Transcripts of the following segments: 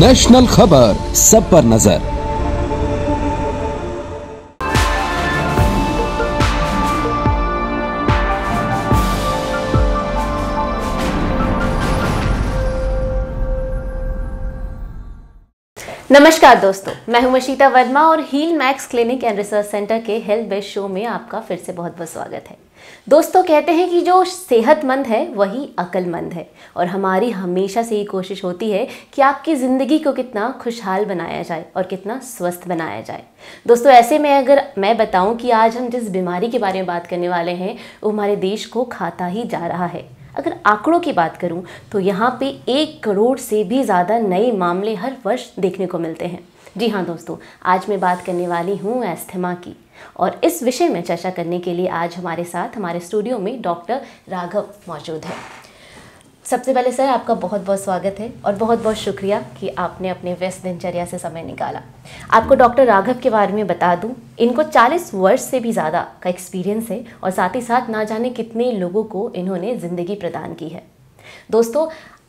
National खबर सब पर नजर नमस्कार दोस्तों मैं हूं मशीता वर्मा और Heal Max clinic and research centre के हेल्थ बेस्ट शो में आपका फिर से बहुत बहुत स्वागत है दोस्तों तो कहते हैं कि जो सेहतमंद है वही अक्लमंद है और हमारी हमेशा से ही कोशिश होती है कि आपकी ज़िंदगी को कितना खुशहाल बनाया जाए और कितना स्वस्थ बनाया जाए दोस्तों ऐसे में अगर मैं बताऊं कि आज हम जिस बीमारी के बारे में बात करने वाले हैं वो हमारे देश को खाता ही जा रहा है अगर आंकड़ों की बात करूं तो यहाँ पे एक करोड़ से भी ज़्यादा नए मामले हर वर्ष देखने को मिलते हैं जी हाँ दोस्तों आज मैं बात करने वाली हूँ एस्थमा की और इस विषय में चर्चा करने के लिए आज हमारे साथ हमारे स्टूडियो में डॉक्टर राघव मौजूद हैं सबसे पहले सर आपका बहुत बहुत स्वागत है और बहुत बहुत शुक्रिया कि आपने अपने व्यस्त दिनचर्या से समय निकाला आपको डॉक्टर राघव के बारे में बता दूं इनको 40 वर्ष से भी ज़्यादा का एक्सपीरियंस है और साथ ही साथ ना जाने कितने लोगों को इन्होंने ज़िंदगी प्रदान की है दोस्तों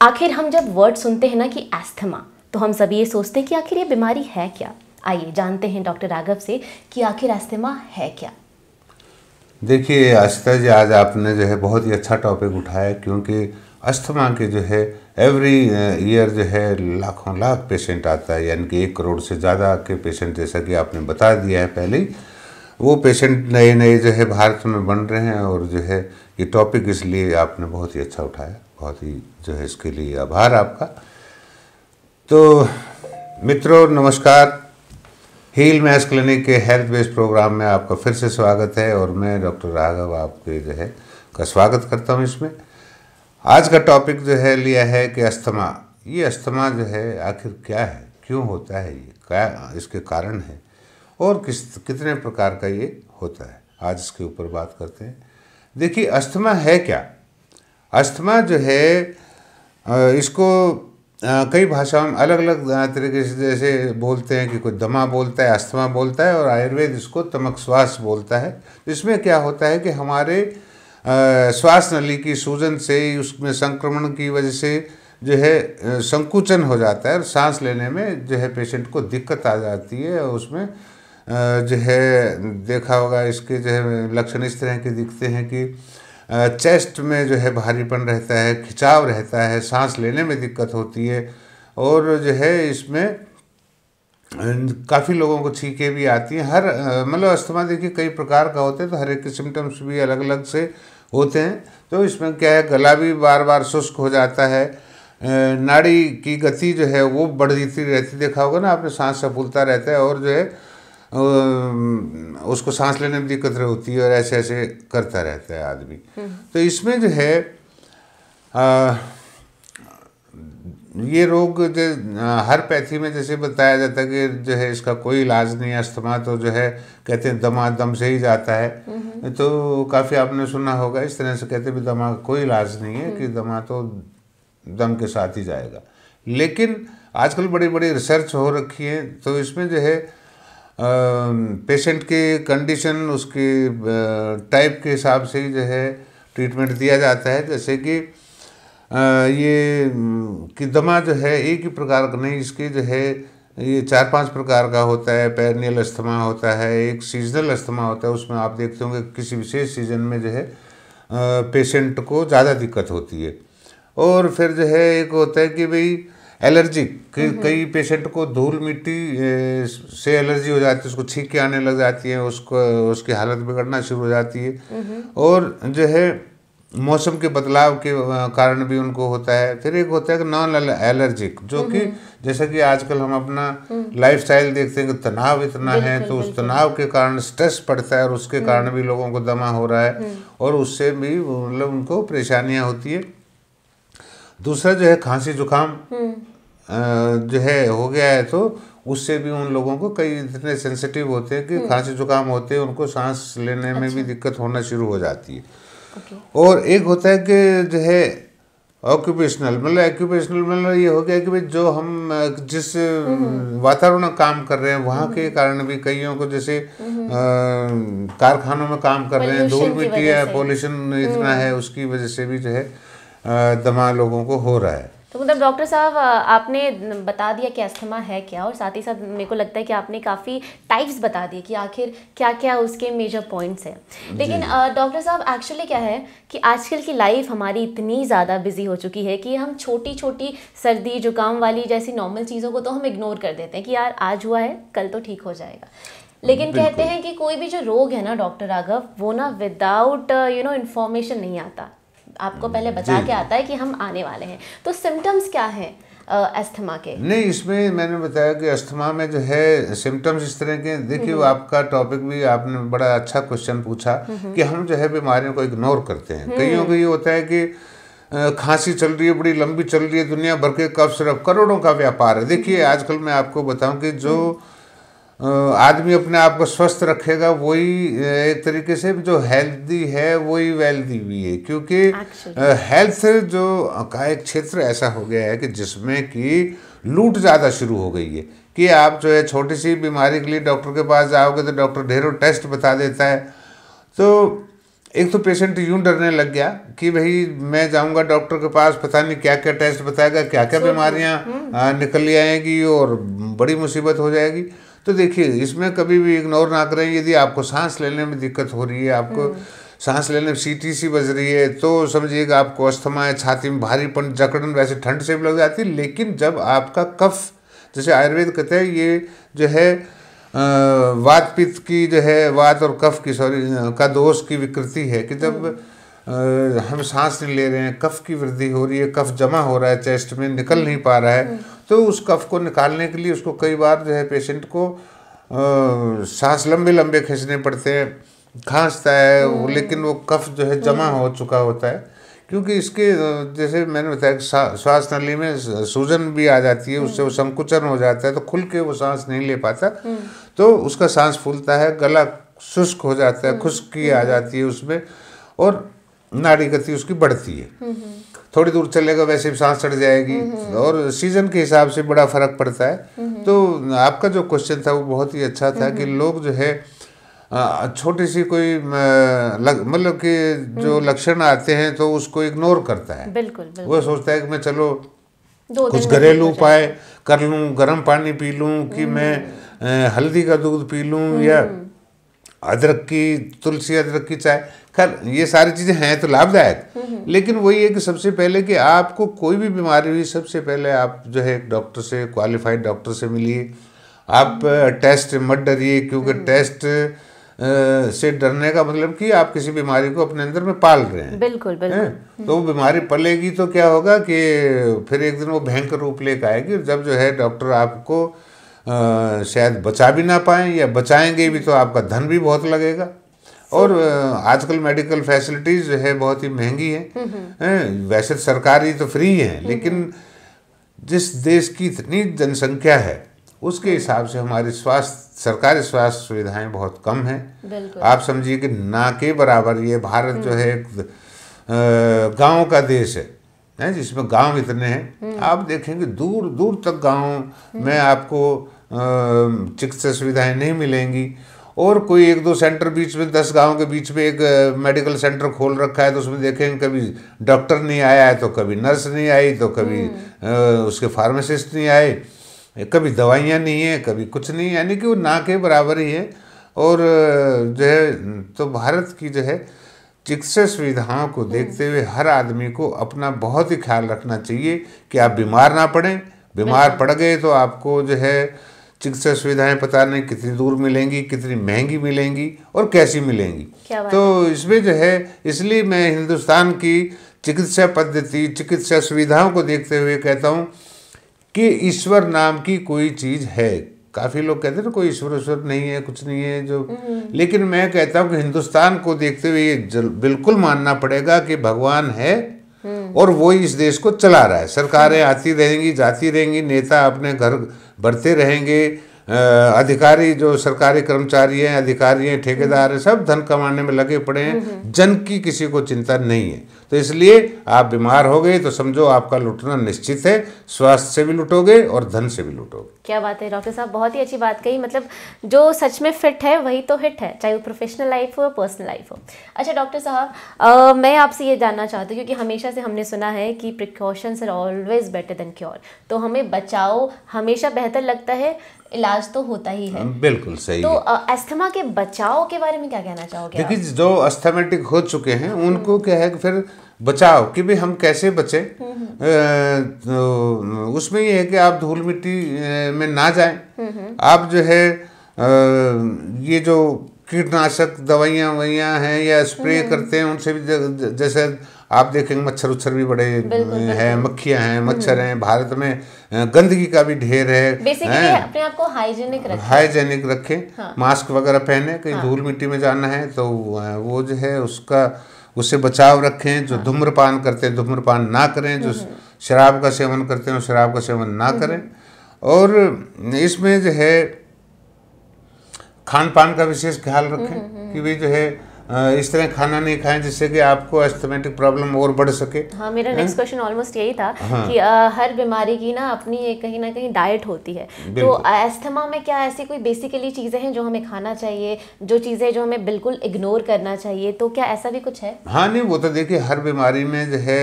आखिर हम जब वर्ड सुनते हैं ना कि एस्थमा तो हम सभी ये सोचते हैं कि आखिर ये बीमारी है क्या आइए जानते हैं डॉक्टर राघव से कि आखिर अस्थमा है क्या देखिए आस्था जी आज आपने जो है बहुत ही अच्छा टॉपिक उठाया क्योंकि अस्थमा के जो है एवरी ईयर eh, जो है लाखों लाख पेशेंट आता है यानी कि एक करोड़ से ज़्यादा के पेशेंट जैसा कि आपने बता दिया है पहले ही वो पेशेंट नए नए जो है भारत में बन रहे हैं और जो है ये टॉपिक इसलिए आपने बहुत ही अच्छा उठाया बहुत ही जो है इसके लिए आभार आपका तो मित्रों नमस्कार हील मैस क्लिनिक के हेल्थ बेस्ड प्रोग्राम में आपका फिर से स्वागत है और मैं डॉक्टर राघव आपके जो है का स्वागत करता हूँ इसमें आज का टॉपिक जो है लिया है कि अस्थमा ये अस्थमा जो है आखिर क्या है क्यों होता है ये क्या इसके कारण है और किस कितने प्रकार का ये होता है आज इसके ऊपर बात करते हैं देखिए अस्थमा है क्या अस्थमा जो है इसको कई भाषाओं में अलग अलग तरीके से जैसे बोलते हैं कि कोई दमा बोलता है अस्थमा बोलता है और आयुर्वेद इसको तमक श्वास बोलता है इसमें क्या होता है कि हमारे श्वास नली की सूजन से उसमें संक्रमण की वजह से जो है संकुचन हो जाता है और सांस लेने में जो है पेशेंट को दिक्कत आ जाती है और उसमें जो है देखा होगा इसके जो है लक्षण इस तरह के दिखते हैं कि चेस्ट में जो है भारीपन रहता है खिंचाव रहता है सांस लेने में दिक्कत होती है और जो है इसमें काफ़ी लोगों को छीके भी आती हैं हर मतलब अस्थमा देखिए कई प्रकार का होते हैं तो हर एक के सिम्टम्स भी अलग अलग से होते हैं तो इसमें क्या है गला भी बार बार शुष्क हो जाता है नाड़ी की गति जो है वो बढ़ती रहती देखा होगा ना आपने सांस सफूलता रहता है और जो है उसको सांस लेने में दिक्कत होती है और ऐसे ऐसे करता रहता है आदमी हम्म। तो इसमें जो है आ, ये रोग जो हर पैथी में जैसे बताया जाता है कि जो है इसका कोई इलाज नहीं है अस्थमा तो जो है कहते हैं दमा दम से ही जाता है हम्म। तो काफ़ी आपने सुना होगा इस तरह से कहते हैं दमा कोई इलाज नहीं है कि हम्म। दमा तो दम के साथ ही जाएगा लेकिन आजकल बड़ी बड़ी रिसर्च हो रखी है तो इसमें जो है पेशेंट के कंडीशन उसके टाइप के हिसाब से जो है ट्रीटमेंट दिया जाता है जैसे कि ये कि दमा जो है एक ही प्रकार का नहीं इसके जो है ये चार पांच प्रकार का होता है पैरनियल अस्थमा होता है एक सीजनल अस्थमा होता है उसमें आप देखते होंगे किसी विशेष सीजन में जो है पेशेंट को ज़्यादा दिक्कत होती है और फिर जो है एक होता है कि भाई एलर्जिक कई पेशेंट को धूल मिट्टी से एलर्जी हो जाती है उसको छींक के आने लग जाती है उसको उसकी हालत बिगड़ना शुरू हो जाती है और जो है मौसम के बदलाव के कारण भी उनको होता है फिर एक होता है कि नॉन एलर्जिक जो कि जैसा कि आजकल हम अपना लाइफ हम्म। स्टाइल देखते हैं कि तनाव इतना है तो उस तनाव के कारण स्ट्रेस पड़ता है और उसके कारण हम्म। भी लोगों को दमा हो रहा है हम्म। और उससे भी मतलब उनको परेशानियां होती है दूसरा जो है खांसी जुकाम जो है हो गया है तो उससे भी उन लोगों को कई इतने सेंसिटिव होते हैं कि हम्म। खांसी जुकाम होते हैं उनको सांस लेने में भी अच्छा। दिक्कत होना शुरू हो जाती है और एक होता है कि जो है ऑक्यूपेशनल मतलब ऑक्यूपेशनल मतलब ये हो गया कि भाई जो हम जिस हम्म। वातावरण में काम कर रहे हैं वहाँ के हम्म। कारण भी कईयों को जैसे कारखानों में काम कर रहे हैं धूल मिट्टी है पॉल्यूशन इतना है उसकी वजह से भी जो है दमा लोगों को हो रहा है तो मतलब डॉक्टर साहब आपने बता दिया कि अस्थमा है क्या और साथ ही साथ मेरे को लगता है कि आपने काफ़ी टाइप्स बता दिए कि आखिर क्या क्या उसके मेजर पॉइंट्स हैं लेकिन डॉक्टर साहब एक्चुअली क्या है कि आजकल की लाइफ हमारी इतनी ज़्यादा बिजी हो चुकी है कि हम छोटी छोटी सर्दी जुकाम वाली जैसी नॉर्मल चीज़ों को तो हम इग्नोर कर देते हैं कि यार आज हुआ है कल तो ठीक हो जाएगा लेकिन कहते हैं कि कोई भी जो रोग है ना डॉक्टर राघव वो ना विदाउट यू नो इन्फॉर्मेशन नहीं आता आपको पहले बता के आता है कि हम आने वाले हैं तो सिम्टम्स क्या हैं अस्थमा के नहीं इसमें मैंने बताया कि अस्थमा में जो है सिम्टम्स इस तरह के देखिए हम्म। आपका टॉपिक भी आपने बड़ा अच्छा क्वेश्चन पूछा हम्म। कि हम जो है बीमारियों को इग्नोर करते हैं कईयों हम्म। को ये होता है कि खांसी चल रही है बड़ी लंबी चल रही है दुनिया भर के कफ सिर्फ करोड़ों का व्यापार है देखिए आजकल मैं आपको बताऊं कि जो आदमी अपने आप को स्वस्थ रखेगा वही एक तरीके से जो हेल्दी है वही वेल्दी भी है क्योंकि हेल्थ जो का एक क्षेत्र ऐसा हो गया है कि जिसमें कि लूट ज़्यादा शुरू हो गई है कि आप जो है छोटी सी बीमारी के लिए डॉक्टर के पास जाओगे तो डॉक्टर ढेरों टेस्ट बता देता है तो एक तो पेशेंट यूं डरने लग गया कि भाई मैं जाऊंगा डॉक्टर के पास पता नहीं क्या क्या टेस्ट बताएगा क्या क्या बीमारियां हम्म। हाँ, निकल आएंगी और बड़ी मुसीबत हो जाएगी तो देखिए इसमें कभी भी इग्नोर ना करें यदि आपको सांस लेने में दिक्कत हो रही है आपको हम्म। सांस लेने में सीटी सी बज रही है तो समझिएगा आपको अस्थमा है छाती में भारीपन जकड़न वैसे ठंड से भी लग जाती है लेकिन जब आपका कफ जैसे आयुर्वेद कहते हैं ये जो है वात की जो है वात और कफ की सॉरी का दोष की विकृति है कि जब हम्म। हम सांस नहीं ले रहे हैं कफ की वृद्धि हो रही है कफ जमा हो रहा है चेस्ट में निकल नहीं पा रहा है हम्म। तो उस कफ को निकालने के लिए उसको कई बार जो है पेशेंट को सांस लंबे लंबे खींचने पड़ते हैं खांसता है हम्म। लेकिन वो कफ जो है जमा हो चुका होता है क्योंकि इसके जैसे मैंने बताया कि श्वास नली में सूजन भी आ जाती है उससे वो हम्म। संकुचन हो जाता है तो खुल के वो सांस नहीं ले पाता हम्म। तो उसका सांस फूलता है गला शुष्क हो जाता है हम्म। खुश्की आ जाती है उसमें और नाड़ी गति उसकी बढ़ती है थोड़ी दूर चलेगा वैसे भी सांस चढ़ जाएगी और सीजन के हिसाब से बड़ा फर्क पड़ता है तो आपका जो क्वेश्चन था वो बहुत ही अच्छा था कि लोग जो है छोटी सी कोई मतलब कि जो हम्म। लक्षण आते हैं तो उसको इग्नोर करता है बिल्कुल, बिल्कुल। वो सोचता है कि मैं चलो कुछ घरेलू उपाय कर लूँ गर्म पानी पी लूँ कि हम्म। मैं हल्दी का दूध पी लूँ हम्म। या अदरक की तुलसी अदरक की चाय खैर ये सारी चीज़ें हैं तो लाभदायक लेकिन वही है कि सबसे पहले कि आपको कोई भी बीमारी हुई सबसे पहले आप जो है डॉक्टर से क्वालिफाइड डॉक्टर से मिलिए आप टेस्ट मत डरिए क्योंकि टेस्ट से डरने का मतलब कि आप किसी बीमारी को अपने अंदर में पाल रहे हैं बिल्कुल बिल्कुल है? तो वो बीमारी पलेगी तो क्या होगा कि फिर एक दिन वो भयंकर रूप लेकर आएगी जब जो है डॉक्टर आपको आ, शायद बचा भी ना पाए या बचाएंगे भी तो आपका धन भी बहुत लगेगा और आजकल मेडिकल फैसिलिटीज जो है बहुत ही महंगी है? हम्म, हम्म। वैसे तो सरकारी तो फ्री है हम्म, लेकिन जिस देश की इतनी जनसंख्या है उसके हिसाब से हमारे स्वास्थ्य सरकारी स्वास्थ्य सुविधाएं बहुत कम हैं आप समझिए कि ना के बराबर ये भारत जो हम्म। है एक गाँव का देश है है जिसमें गांव इतने हैं हम्म। आप देखेंगे दूर दूर तक गांव हम्म। में आपको चिकित्सा सुविधाएं नहीं मिलेंगी और कोई एक दो सेंटर बीच में दस गांव के बीच में एक मेडिकल सेंटर खोल रखा है तो उसमें देखेंगे कभी डॉक्टर नहीं आया है तो कभी नर्स नहीं आई तो कभी उसके फार्मासिस्ट नहीं आए कभी दवाइयाँ नहीं है कभी कुछ नहीं यानी कि वो ना के बराबर ही है और जो है तो भारत की जो है चिकित्सा सुविधाओं को देखते हुए हर आदमी को अपना बहुत ही ख्याल रखना चाहिए कि आप बीमार ना पड़ें बीमार पड़ गए तो आपको जो है चिकित्सा सुविधाएं पता नहीं कितनी दूर मिलेंगी कितनी महंगी मिलेंगी और कैसी मिलेंगी तो इसमें जो है इसलिए मैं हिंदुस्तान की चिकित्सा पद्धति चिकित्सा सुविधाओं को देखते हुए कहता हूँ कि ईश्वर नाम की कोई चीज़ है काफ़ी लोग कहते हैं ना कोई ईश्वर ईश्वर नहीं है कुछ नहीं है जो हम्म। लेकिन मैं कहता हूँ कि हिंदुस्तान को देखते हुए ये बिल्कुल मानना पड़ेगा कि भगवान है हम्म। और वो इस देश को चला रहा है सरकारें हम्म। आती रहेंगी जाती रहेंगी नेता अपने घर बढ़ते रहेंगे अधिकारी जो सरकारी कर्मचारी हैं अधिकारी हैं ठेकेदार हैं सब धन कमाने में लगे पड़े हैं जन की किसी को चिंता नहीं है तो इसलिए आप बीमार हो गए तो समझो आपका लुटना निश्चित है स्वास्थ्य से भी लुटोगे और धन से भी लुटोगे क्या बात है डॉक्टर साहब बहुत ही अच्छी बात कही मतलब जो सच में फिट है वही तो हिट है चाहे वो प्रोफेशनल लाइफ हो या पर्सनल लाइफ हो अच्छा डॉक्टर साहब मैं आपसे ये जानना चाहती हूँ क्योंकि हमेशा से हमने सुना है कि precautions are always better than cure तो हमें बचाओ हमेशा बेहतर लगता है इलाज तो होता ही है बिल्कुल सही तो अस्थमा के बचाव के बारे में क्या कहना चाहोगे देखिए जो अस्थमेटिक हो चुके हैं उनको क्या है कि फिर बचाव कि भी हम कैसे बचें हम्म, हम्म। तो उसमें ये है कि आप धूल मिट्टी में ना जाएं हम्म, आप जो है ये जो कीटनाशक दवाइयाँ वाइयाँ हैं या स्प्रे करते हैं उनसे भी जैसे आप देखेंगे मच्छर उच्छर भी बड़े हैं मक्खियां हैं हम्म। मच्छर हैं भारत में गंदगी का भी ढेर है अपने आप को हाइजेनिक रखें हाइजेनिक रखें हाँ। मास्क वगैरह पहने कहीं हाँ। धूल मिट्टी में जाना है तो वो जो है उसका उससे बचाव रखें जो हाँ। धूम्रपान करते हैं धूम्रपान ना करें जो हम्म। शराब का सेवन करते हैं शराब का सेवन ना हम्म। करें और इसमें जो है खान पान का विशेष ख्याल रखें कि भाई जो है इस तरह खाना नहीं खाएं जिससे कि आपको एस्थमेटिक प्रॉब्लम और बढ़ सके हाँ मेरा नेक्स्ट क्वेश्चन ऑलमोस्ट यही था हाँ। कि आ, हर बीमारी की ना अपनी एक कहीं ना कहीं डाइट होती है तो एस्थमा में क्या ऐसी कोई बेसिकली चीज़ें हैं जो हमें खाना चाहिए जो चीज़ें जो हमें बिल्कुल इग्नोर करना चाहिए तो क्या ऐसा भी कुछ है हाँ नहीं वो तो देखिए हर बीमारी में जो है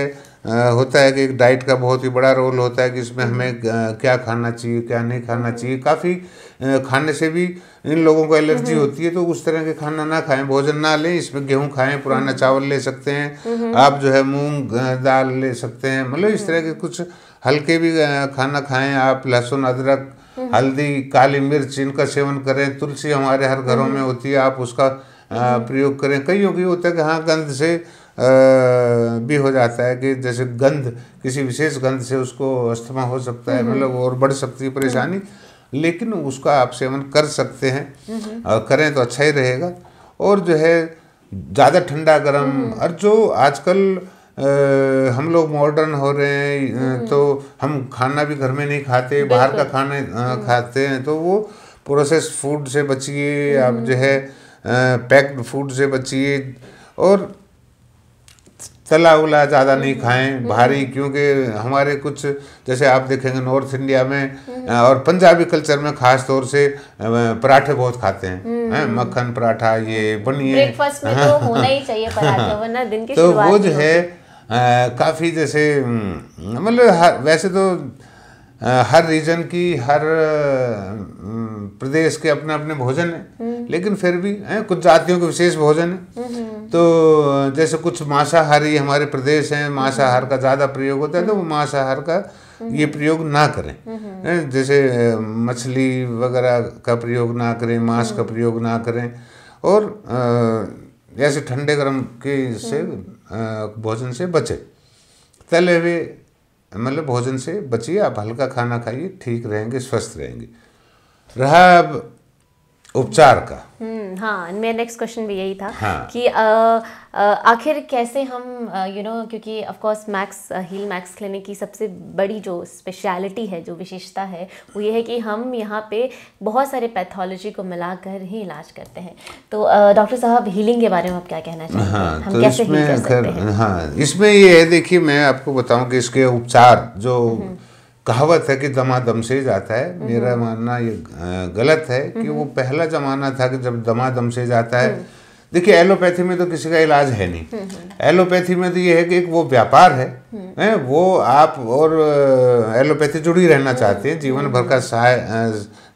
होता है कि एक डाइट का बहुत ही बड़ा रोल होता है कि इसमें हम्म। हमें क्या खाना चाहिए क्या नहीं खाना चाहिए काफ़ी खाने से भी इन लोगों को एलर्जी हम्म। होती है तो उस तरह के खाना ना खाएं भोजन ना लें इसमें गेहूं खाएं पुराना हम्म। चावल ले सकते हैं आप जो है मूंग दाल ले सकते हैं मतलब इस तरह के कुछ हल्के भी खाना खाएं आप लहसुन अदरक हल्दी काली मिर्च इनका सेवन करें तुलसी हमारे हर घरों में होती है आप उसका प्रयोग करें कईयों की होता है कि हाँ गंध से भी हो जाता है कि जैसे गंध किसी विशेष गंध से उसको अस्थमा हो सकता है मतलब और बढ़ सकती है परेशानी लेकिन उसका आप सेवन कर सकते हैं और करें तो अच्छा ही रहेगा और जो है ज़्यादा ठंडा गर्म और जो आजकल आ, हम लोग मॉडर्न हो रहे हैं हम्म। तो हम खाना भी घर में नहीं खाते बाहर का खाना हम्म। खाते हैं तो वो प्रोसेस फूड से बचिए आप हम्म। जो है पैक्ड फूड से बचिए और तला उला ज़्यादा नहीं हम्म। खाएं हम्म। भारी क्योंकि हमारे कुछ जैसे आप देखेंगे नॉर्थ इंडिया में हम्म। और पंजाबी कल्चर में खास तौर से पराठे बहुत खाते हैं है? मक्खन पराठा ये बनिए तो होना ही चाहिए दिन की तो वो जो है काफ़ी जैसे मतलब वैसे तो हर रीजन की हर प्रदेश के अपने अपने भोजन है लेकिन फिर भी कुछ जातियों के विशेष भोजन है तो जैसे कुछ मांसाहारी हमारे प्रदेश हैं मांसाहार का ज़्यादा प्रयोग होता है तो वो मांसाहार का ये प्रयोग ना करें जैसे मछली वगैरह का प्रयोग ना करें मांस का प्रयोग ना करें और जैसे ठंडे गर्म के से भोजन से बचें तले हुए मतलब भोजन से बचिए आप हल्का खाना खाइए ठीक रहेंगे स्वस्थ रहेंगे रहा अब उपचार का हम्म, हाँ मेरा नेक्स्ट क्वेश्चन भी यही था हाँ. कि आखिर कैसे हम यू you नो know, क्योंकि of course Max Heal Max clinic की सबसे बड़ी जो स्पेशलिटी है जो विशेषता है वो ये है कि हम यहाँ पे बहुत सारे पैथोलॉजी को मिलाकर ही इलाज करते हैं तो डॉक्टर साहब हीलिंग के बारे में आप क्या कहना चाहते हाँ, हैं हम तो कैसे इसमें कर सकते हैं हाँ इसमें ये है देखिए मैं आपको बताऊँ कि इसके उपचार जो हुँ. हम्म। कहावत है कि दमा दम से जाता है हम्म। मेरा मानना ये गलत है कि हम्म। वो पहला जमाना था कि जब दमा दम से जाता है हम्म। देखिए एलोपैथी में तो किसी का इलाज है नहीं एलोपैथी में तो ये है कि एक वो व्यापार है हैं वो आप और एलोपैथी जुड़ी रहना चाहते हैं जीवन भर का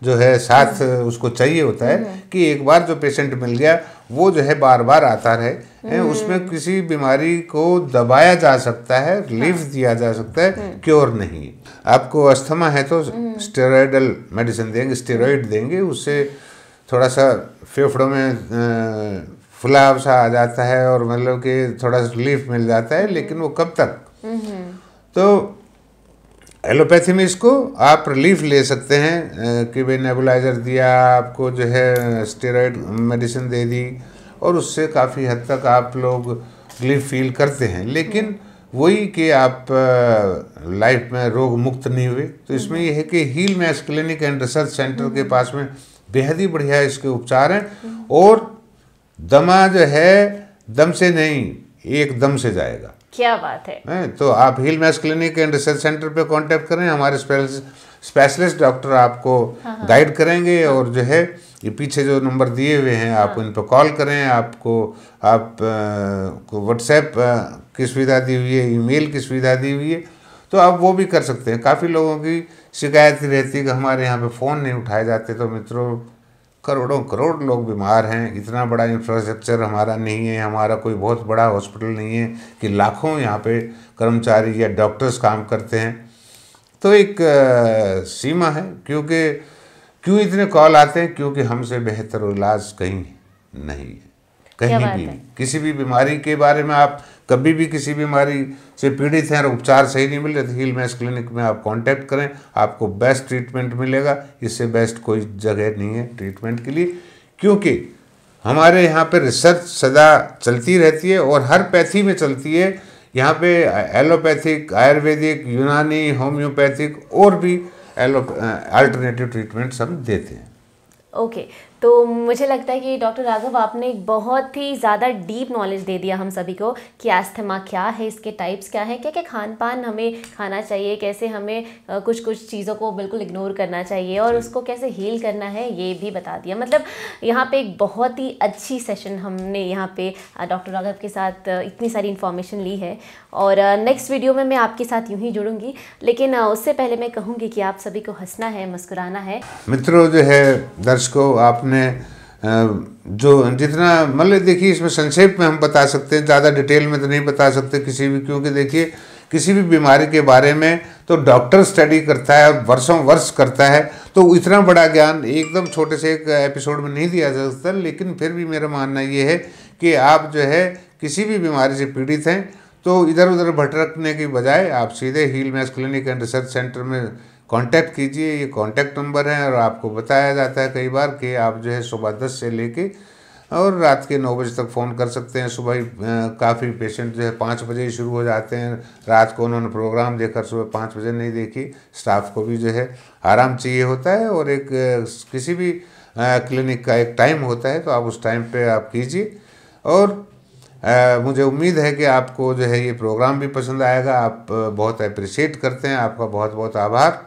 जो है साथ उसको चाहिए होता है कि एक बार जो पेशेंट मिल गया वो जो है बार बार आता रहे हम्म। उसमें किसी बीमारी को दबाया जा सकता है रिलीफ हाँ। दिया जा सकता है हम्म। क्योर नहीं आपको अस्थमा है तो हम्म। स्टेरॉयडल मेडिसिन देंगे स्टेरॉयड देंगे उससे थोड़ा सा फेफड़ों में फुलाव सा आ जाता है और मतलब कि थोड़ा सा रिलीफ मिल जाता है लेकिन वो कब तक तो एलोपैथी में इसको आप रिलीफ ले सकते हैं कि भाई नेबुलाइज़र दिया आपको जो है स्टेरॉयड मेडिसिन दे दी और उससे काफ़ी हद तक आप लोग रिलीफ फील करते हैं लेकिन वही कि आप लाइफ में रोग मुक्त नहीं हुए तो इसमें यह है कि Heal Max clinic and research centre के पास में बेहद ही बढ़िया इसके उपचार हैं और दमा जो है दम से नहीं एक दम से जाएगा क्या बात है नहीं तो आप Heal Max clinic and research centre पे कांटेक्ट करें हमारे स्पेशलिस्ट डॉक्टर आपको हाँ। गाइड हाँ। करेंगे और जो है ये पीछे जो नंबर दिए हुए हैं आप हाँ। उन पर कॉल करें आपको आप व्हाट्सएप की सुविधा दी हुई है ईमेल की सुविधा दी हुई है तो आप वो भी कर सकते हैं काफ़ी लोगों की शिकायत रहती है कि हमारे यहाँ पे फ़ोन नहीं उठाए जाते तो मित्रों करोड़ों करोड़ लोग बीमार हैं इतना बड़ा इंफ्रास्ट्रक्चर हमारा नहीं है हमारा कोई बहुत बड़ा हॉस्पिटल नहीं है कि लाखों यहाँ पे कर्मचारी या डॉक्टर्स काम करते हैं तो एक आ, सीमा है क्योंकि क्यों इतने कॉल आते हैं क्योंकि हमसे बेहतर इलाज कहीं नहीं है कहीं भी किसी भी बीमारी के बारे में आप कभी भी किसी बीमारी से पीड़ित हैं और उपचार सही नहीं मिल रहे तो हिल मैस क्लिनिक में आप कांटेक्ट करें आपको बेस्ट ट्रीटमेंट मिलेगा इससे बेस्ट कोई जगह नहीं है ट्रीटमेंट के लिए क्योंकि हमारे यहाँ पर रिसर्च सदा चलती रहती है और हर पैथी में चलती है यहाँ पे एलोपैथिक आयुर्वेदिक यूनानी होम्योपैथिक और भी एलो अल्टरनेटिव ट्रीटमेंट्स हम देते हैं ओके okay. तो मुझे लगता है कि डॉक्टर राघव आपने एक बहुत ही ज़्यादा डीप नॉलेज दे दिया हम सभी को कि आस्थमा क्या है इसके टाइप्स क्या है क्या क्या खान पान हमें खाना चाहिए कैसे हमें कुछ कुछ चीज़ों को बिल्कुल इग्नोर करना चाहिए और उसको कैसे हील करना है ये भी बता दिया मतलब यहाँ पे एक बहुत ही अच्छी सेशन हमने यहाँ पे डॉक्टर राघव के साथ इतनी सारी इन्फॉर्मेशन ली है और नेक्स्ट वीडियो में मैं आपके साथ यूँ ही जुड़ूँगी लेकिन उससे पहले मैं कहूँगी कि आप सभी को हंसना है मुस्कुराना है मित्रों जो है दर्शकों आपने आपने जो जितना मतलब देखिए इसमें संक्षेप में हम बता सकते हैं ज़्यादा डिटेल में तो नहीं बता सकते किसी भी क्योंकि देखिए किसी भी बीमारी के बारे में तो डॉक्टर स्टडी करता है वर्षों वर्ष करता है तो इतना बड़ा ज्ञान एकदम छोटे से एक एपिसोड में नहीं दिया जा सकता लेकिन फिर भी मेरा मानना ये है कि आप जो है किसी भी बीमारी से पीड़ित हैं तो इधर उधर भटकने की बजाय आप सीधे Heal Max clinic and research centre में कांटेक्ट कीजिए ये कांटेक्ट नंबर है और आपको बताया जाता है कई बार कि आप जो है सुबह दस से लेके और रात के नौ बजे तक फ़ोन कर सकते हैं सुबह काफ़ी पेशेंट जो है पाँच बजे ही शुरू हो जाते हैं रात को उन्होंने प्रोग्राम देखकर सुबह पाँच बजे नहीं देखी स्टाफ को भी जो है आराम चाहिए होता है और एक किसी भी क्लिनिक का एक टाइम होता है तो आप उस टाइम पे आप कीजिए और आ, मुझे उम्मीद है कि आपको जो है ये प्रोग्राम भी पसंद आएगा आप बहुत अप्रिशिएट करते हैं आपका बहुत बहुत आभार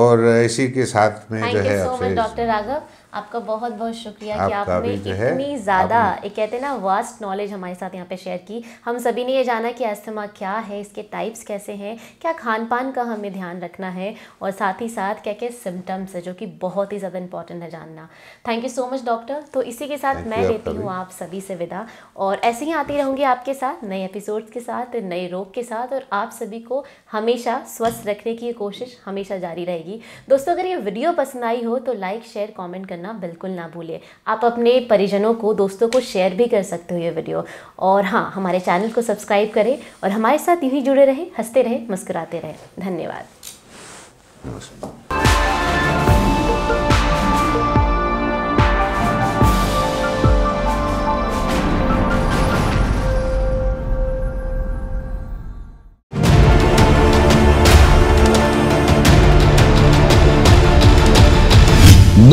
और इसी के साथ में जो है डॉक्टर राघव आपका बहुत बहुत शुक्रिया कि आपने इतनी ज़्यादा एक कहते हैं ना वास्ट नॉलेज हमारे साथ यहाँ पे शेयर की हम सभी ने ये जाना कि अस्थमा क्या है इसके टाइप्स कैसे हैं क्या खान पान का हमें ध्यान रखना है और साथ ही साथ क्या क्या सिम्टम्स है जो कि बहुत ही ज़्यादा इंपॉर्टेंट है जानना thank you so much doctor तो इसी के साथ मैं लेती हूँ आप सभी से विदा और ऐसे ही आती रहूँगी आपके साथ नए एपिसोड के साथ नए रोग के साथ और आप सभी को हमेशा स्वस्थ रखने की कोशिश हमेशा जारी रहेगी दोस्तों अगर ये वीडियो पसंद आई हो तो लाइक शेयर कॉमेंट करना करना बिल्कुल ना भूलिए आप अपने परिजनों को दोस्तों को शेयर भी कर सकते हो ये वीडियो और हाँ हमारे चैनल को सब्सक्राइब करें और हमारे साथ यूँ जुड़े रहें हंसते रहें मुस्कुराते रहें धन्यवाद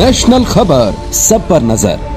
नेशनल खबर सब पर नजर